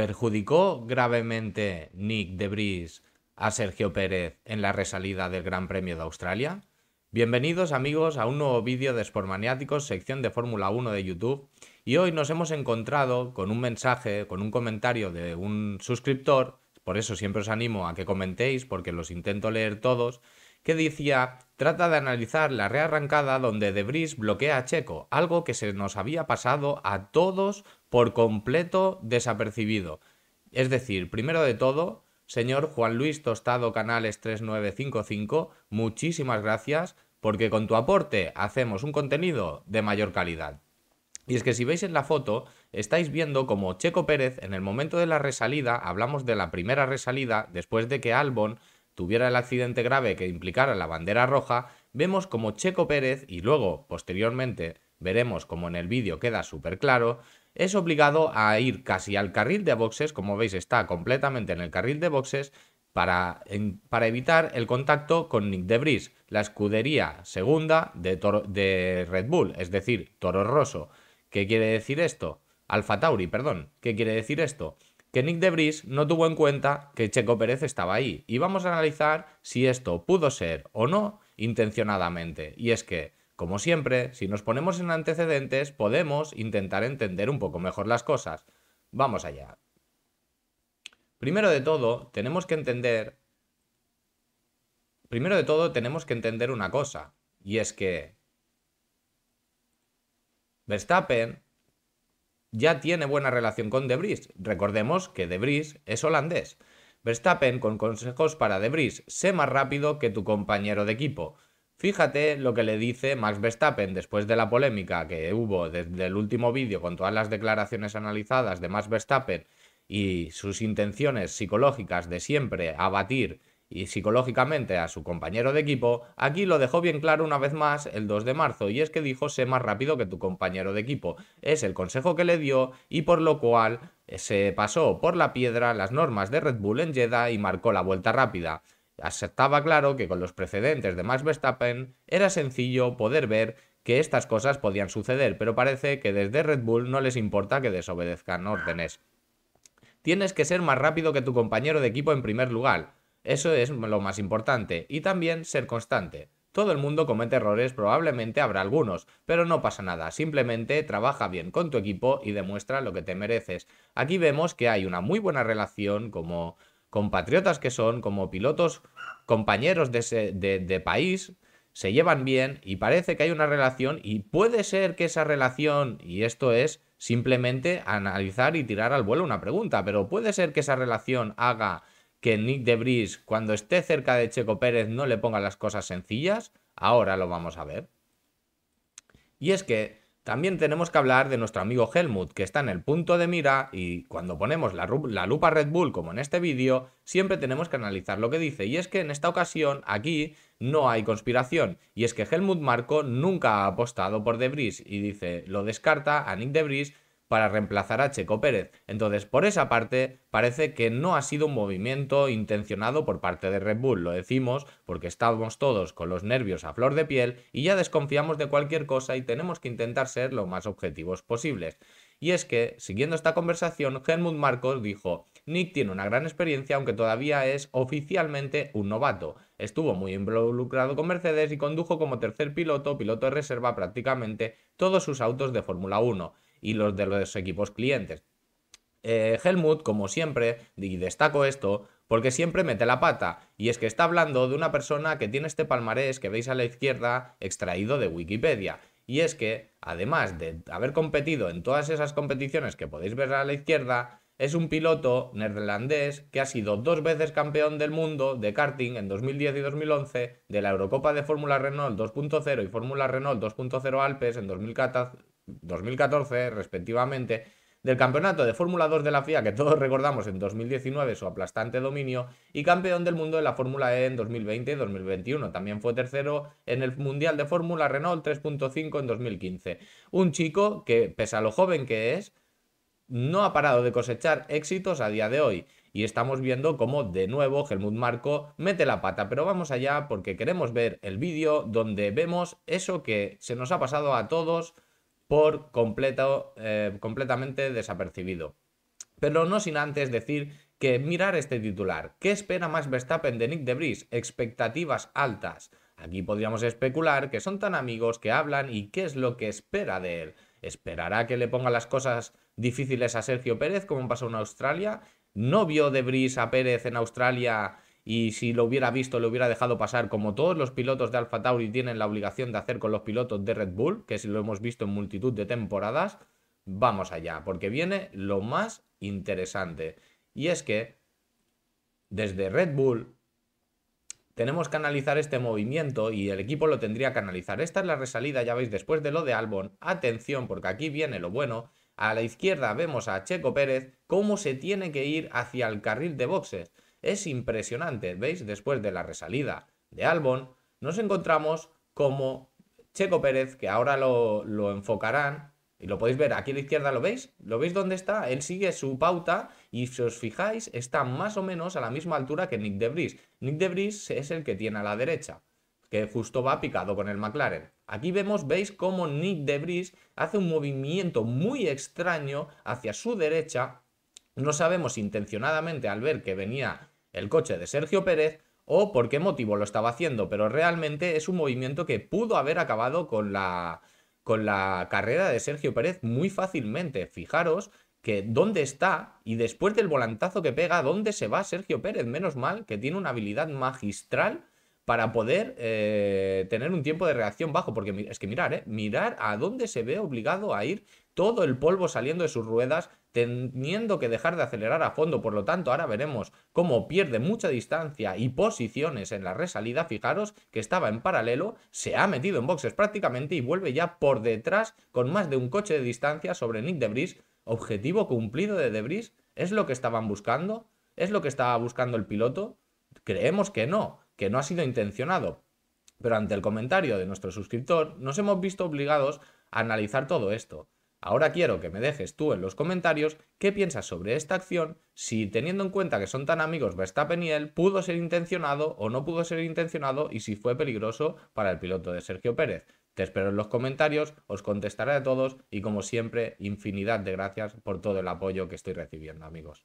¿Perjudicó gravemente Nick de Vries a Sergio Pérez en la resalida del Gran Premio de Australia? Bienvenidos amigos a un nuevo vídeo de maniáticos sección de Fórmula 1 de YouTube. Y hoy nos hemos encontrado con un mensaje, con un comentario de un suscriptor, por eso siempre os animo a que comentéis porque los intento leer todos que decía trata de analizar la rearrancada donde Debris bloquea a Checo, algo que se nos había pasado a todos por completo desapercibido. Es decir, primero de todo, señor Juan Luis Tostado Canales 3955, muchísimas gracias porque con tu aporte hacemos un contenido de mayor calidad. Y es que si veis en la foto, estáis viendo como Checo Pérez en el momento de la resalida, hablamos de la primera resalida, después de que Albon tuviera el accidente grave que implicara la bandera roja, vemos como Checo Pérez, y luego, posteriormente, veremos como en el vídeo queda súper claro, es obligado a ir casi al carril de boxes, como veis está completamente en el carril de boxes, para, para evitar el contacto con Nick De Debris, la escudería segunda de, de Red Bull, es decir, Toro Rosso. ¿Qué quiere decir esto? Alfa Tauri, perdón. ¿Qué quiere decir esto? que Nick Debris no tuvo en cuenta que Checo Pérez estaba ahí. Y vamos a analizar si esto pudo ser o no intencionadamente. Y es que, como siempre, si nos ponemos en antecedentes, podemos intentar entender un poco mejor las cosas. Vamos allá. Primero de todo, tenemos que entender... Primero de todo, tenemos que entender una cosa. Y es que... Verstappen ya tiene buena relación con Debris. Recordemos que De Debris es holandés. Verstappen con consejos para Debris, sé más rápido que tu compañero de equipo. Fíjate lo que le dice Max Verstappen después de la polémica que hubo desde el último vídeo con todas las declaraciones analizadas de Max Verstappen y sus intenciones psicológicas de siempre abatir y psicológicamente a su compañero de equipo, aquí lo dejó bien claro una vez más el 2 de marzo y es que dijo sé más rápido que tu compañero de equipo. Es el consejo que le dio y por lo cual eh, se pasó por la piedra las normas de Red Bull en Jeddah y marcó la vuelta rápida. Aceptaba claro que con los precedentes de Max Verstappen era sencillo poder ver que estas cosas podían suceder, pero parece que desde Red Bull no les importa que desobedezcan órdenes. Tienes que ser más rápido que tu compañero de equipo en primer lugar, eso es lo más importante, y también ser constante. Todo el mundo comete errores, probablemente habrá algunos, pero no pasa nada, simplemente trabaja bien con tu equipo y demuestra lo que te mereces. Aquí vemos que hay una muy buena relación como compatriotas que son, como pilotos compañeros de, de, de país, se llevan bien y parece que hay una relación y puede ser que esa relación, y esto es simplemente analizar y tirar al vuelo una pregunta, pero puede ser que esa relación haga que Nick de Debris, cuando esté cerca de Checo Pérez, no le ponga las cosas sencillas. Ahora lo vamos a ver. Y es que también tenemos que hablar de nuestro amigo Helmut, que está en el punto de mira y cuando ponemos la, la lupa Red Bull, como en este vídeo, siempre tenemos que analizar lo que dice. Y es que en esta ocasión, aquí, no hay conspiración. Y es que Helmut Marco nunca ha apostado por Debris y dice, lo descarta a Nick Debris para reemplazar a Checo Pérez. Entonces, por esa parte, parece que no ha sido un movimiento intencionado por parte de Red Bull, lo decimos porque estamos todos con los nervios a flor de piel y ya desconfiamos de cualquier cosa y tenemos que intentar ser lo más objetivos posibles. Y es que, siguiendo esta conversación, Helmut Marcos dijo, Nick tiene una gran experiencia aunque todavía es oficialmente un novato. Estuvo muy involucrado con Mercedes y condujo como tercer piloto, piloto de reserva prácticamente, todos sus autos de Fórmula 1 y los de los equipos clientes. Eh, Helmut, como siempre, y destaco esto, porque siempre mete la pata, y es que está hablando de una persona que tiene este palmarés que veis a la izquierda extraído de Wikipedia. Y es que, además de haber competido en todas esas competiciones que podéis ver a la izquierda, es un piloto neerlandés que ha sido dos veces campeón del mundo de karting en 2010 y 2011, de la Eurocopa de Fórmula Renault 2.0 y Fórmula Renault 2.0 Alpes en 2014 2014, respectivamente, del campeonato de Fórmula 2 de la FIA, que todos recordamos en 2019 su aplastante dominio, y campeón del mundo de la Fórmula E en 2020 y 2021. También fue tercero en el Mundial de Fórmula Renault 3.5 en 2015. Un chico que, pese a lo joven que es, no ha parado de cosechar éxitos a día de hoy. Y estamos viendo cómo de nuevo Helmut Marco mete la pata. Pero vamos allá porque queremos ver el vídeo donde vemos eso que se nos ha pasado a todos por completo, eh, completamente desapercibido. Pero no sin antes decir que mirar este titular. ¿Qué espera más Verstappen de Nick de Debris? Expectativas altas. Aquí podríamos especular que son tan amigos que hablan y qué es lo que espera de él. ¿Esperará que le ponga las cosas difíciles a Sergio Pérez como pasó en Australia? ¿No vio Debris a Pérez en Australia y si lo hubiera visto, lo hubiera dejado pasar, como todos los pilotos de Alfa Tauri tienen la obligación de hacer con los pilotos de Red Bull, que si lo hemos visto en multitud de temporadas, vamos allá, porque viene lo más interesante. Y es que desde Red Bull tenemos que analizar este movimiento y el equipo lo tendría que analizar. Esta es la resalida, ya veis, después de lo de Albon. Atención, porque aquí viene lo bueno. A la izquierda vemos a Checo Pérez cómo se tiene que ir hacia el carril de boxes. Es impresionante, ¿veis? Después de la resalida de Albon, nos encontramos como Checo Pérez, que ahora lo, enfocarán, y lo podéis ver aquí a la izquierda, ¿lo veis? ¿Lo veis dónde está? Él sigue su pauta y si os fijáis, está más o menos a la misma altura que Nick Debris. Nick Debris es el que tiene a la derecha, que justo va picado con el McLaren. Aquí vemos, veis cómo Nick Debris hace un movimiento muy extraño hacia su derecha. No sabemos intencionadamente al ver que venía el coche de Sergio Pérez o por qué motivo lo estaba haciendo, pero realmente es un movimiento que pudo haber acabado con la, con la carrera de Sergio Pérez muy fácilmente. Fijaros que dónde está y después del volantazo que pega, dónde se va Sergio Pérez. Menos mal que tiene una habilidad magistral para poder eh, tener un tiempo de reacción bajo, porque es que mirar, eh, mirar a dónde se ve obligado a ir todo el polvo saliendo de sus ruedas, teniendo que dejar de acelerar a fondo. Por lo tanto, ahora veremos cómo pierde mucha distancia y posiciones en la resalida. Fijaros que estaba en paralelo, se ha metido en boxes prácticamente y vuelve ya por detrás con más de un coche de distancia sobre Nick Debris. Objetivo cumplido de Debris. ¿Es lo que estaban buscando? ¿Es lo que estaba buscando el piloto? Creemos que no, que no ha sido intencionado. Pero ante el comentario de nuestro suscriptor, nos hemos visto obligados a analizar todo esto. Ahora quiero que me dejes tú en los comentarios qué piensas sobre esta acción, si teniendo en cuenta que son tan amigos Verstappen y él, pudo ser intencionado o no pudo ser intencionado y si fue peligroso para el piloto de Sergio Pérez. Te espero en los comentarios, os contestaré a todos y como siempre, infinidad de gracias por todo el apoyo que estoy recibiendo amigos.